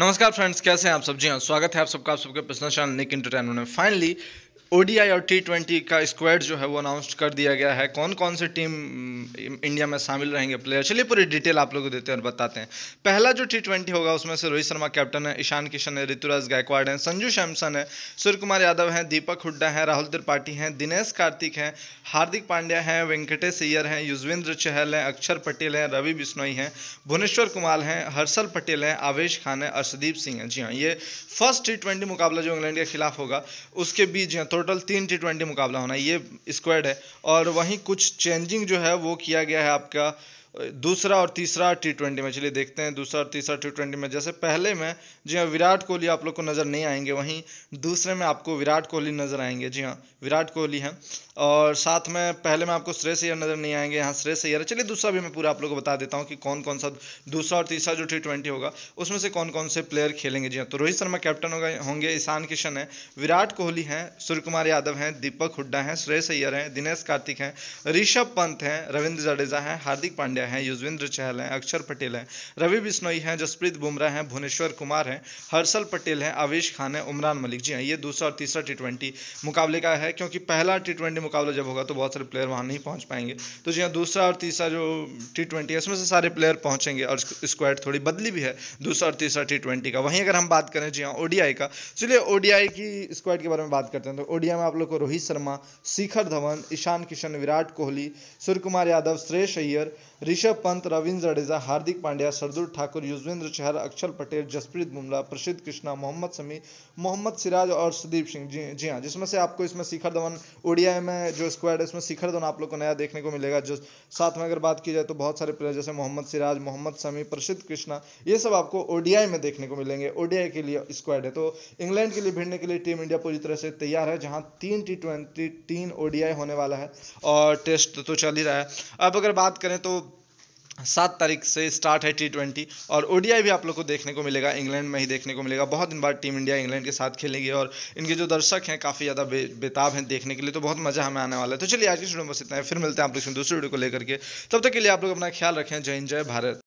नमस्कार फ्रेंड्स कैसे हैं आप सब जी हाँ स्वागत है आप सबका आप सबके पर्सनल चैनल निक इंटरटेनमेंट में फाइनली ओडीआई और टी ट्वेंटी का स्क्वाड जो है वो अनाउंस कर दिया गया है कौन कौन से टीम इंडिया में शामिल रहेंगे प्लेयर चलिए पूरी डिटेल आप लोगों को देते हैं और बताते हैं पहला जो टी ट्वेंटी होगा उसमें से रोहित शर्मा कैप्टन है ईशान किशन है ऋतुराज गायकवाड़ हैं संजू सैमसन है सूर्य कुमार यादव हैं दीपक हुड्डा हैं राहुल त्रिपाठी हैं दिनेश कार्तिक हैं हार्दिक पांड्या हैं वेंकटेश अय्यर हैं युजवेंद्र चहल हैं अक्षर पटेल हैं रवि बिश्नोई हैं भुवनेश्वर कुमार हैं हर्षल पटेल हैं आवेश खान हैं अर्षदीप सिंह हैं जी हाँ ये फर्स्ट टी ट्वेंटी मुकाबला जो इंग्लैंड के खिलाफ होगा उसके बीच जो टोटल तीन टी ट्वेंटी मुकाबला होना ये स्क्वाड है और वहीं कुछ चेंजिंग जो है वो किया गया है आपका दूसरा और तीसरा टी ट्वेंटी में चलिए देखते हैं दूसरा और तीसरा टी ट्वेंटी में जैसे पहले में जी हाँ विराट कोहली आप लोग को नज़र नहीं आएंगे वहीं दूसरे में आपको विराट कोहली नज़र आएंगे जी हाँ विराट कोहली हैं और साथ में पहले में आपको श्रेयस अयर नज़र नहीं आएंगे यहाँ श्रेयस अय्यर चलिए दूसरा भी मैं पूरा आप लोग को बता देता हूँ कि कौन कौन सा दूसरा और तीसरा जो टी ट्वेंटी होगा उसमें से कौन कौन से प्लेयर खेलेंगे जी हाँ तो रोहित शर्मा कैप्टन होगा होंगे ईशान किशन है विराट कोहली हैं सूर्य कुमार यादव हैं दीपक हुड्डा हैं श्रेयस अय्यर हैं दिनेश कार्तिक हैं ऋषभ पंत हैं रविंद्र जडेजा हैं हार्दिक पांड्या पांड्या हैं युजवेंद्र चहल हैं अक्षर पटेल हैं रवि बिश्नोई हैं जसप्रीत बुमराह हैं भुवनेश्वर कुमार हैं हर्षल पटेल हैं आवेश खान हैं उमरान मलिक जी हैं ये दूसरा और तीसरा टी मुकाबले का है क्योंकि पहला टी मुकाबला जब होगा तो बहुत सारे प्लेयर वहाँ नहीं पहुँच पाएंगे तो जी हाँ दूसरा और तीसरा जो टी है उसमें से सारे प्लेयर पहुँचेंगे और स्क्वाड थोड़ी बदली भी है दूसरा और तीसरा टी का वहीं अगर हम बात करें जी हाँ ओडीआई का चलिए ओडीआई की स्क्वाड के बारे में बात करते हैं तो ओडीआई में आप लोग को रोहित शर्मा शिखर धवन ईशान किशन विराट कोहली सूर्य कुमार यादव श्रेयस अय्यर ऋषभ पंत रविंद्र जडेजा हार्दिक पांड्या सरदुल ठाकुर युजवेंद्र चहर अक्षर पटेल जसप्रीत बुमराह प्रसिद्ध कृष्णा मोहम्मद समी मोहम्मद सिराज और सुदीप सिंह जी जी हाँ जिसमें से आपको इसमें शिखर धवन ओडीआई में जो स्क्वाड है इसमें शिखर धवन आप लोग को नया देखने को मिलेगा जो साथ में अगर बात की जाए तो बहुत सारे प्लेयर जैसे मोहम्मद सिराज मोहम्मद समी प्रसिद्ध कृष्णा ये सब आपको ओडीआई में देखने को मिलेंगे ओडीआई के लिए स्क्वाड है तो इंग्लैंड के लिए भिड़ने के लिए टीम इंडिया पूरी तरह से तैयार है जहाँ तीन टी ट्वेंटी तीन ओडीआई होने वाला है और टेस्ट तो चल ही रहा है अब अगर बात करें तो सात तारीख से स्टार्ट है टी ट्वेंटी और ओडीआई भी आप लोग को देखने को मिलेगा इंग्लैंड में ही देखने को मिलेगा बहुत दिन बाद टीम इंडिया इंग्लैंड के साथ खेलेगी और इनके जो दर्शक हैं काफ़ी ज़्यादा बे, बेताब हैं देखने के लिए तो बहुत मज़ा हमें आने वाला है तो चलिए आज की वीडियो में बस इतना है फिर मिलते हैं आप लोग दूसरी वीडियो को लेकर के तब तक के लिए आप लोग अपना ख्याल रखें जय हिंद जय भारत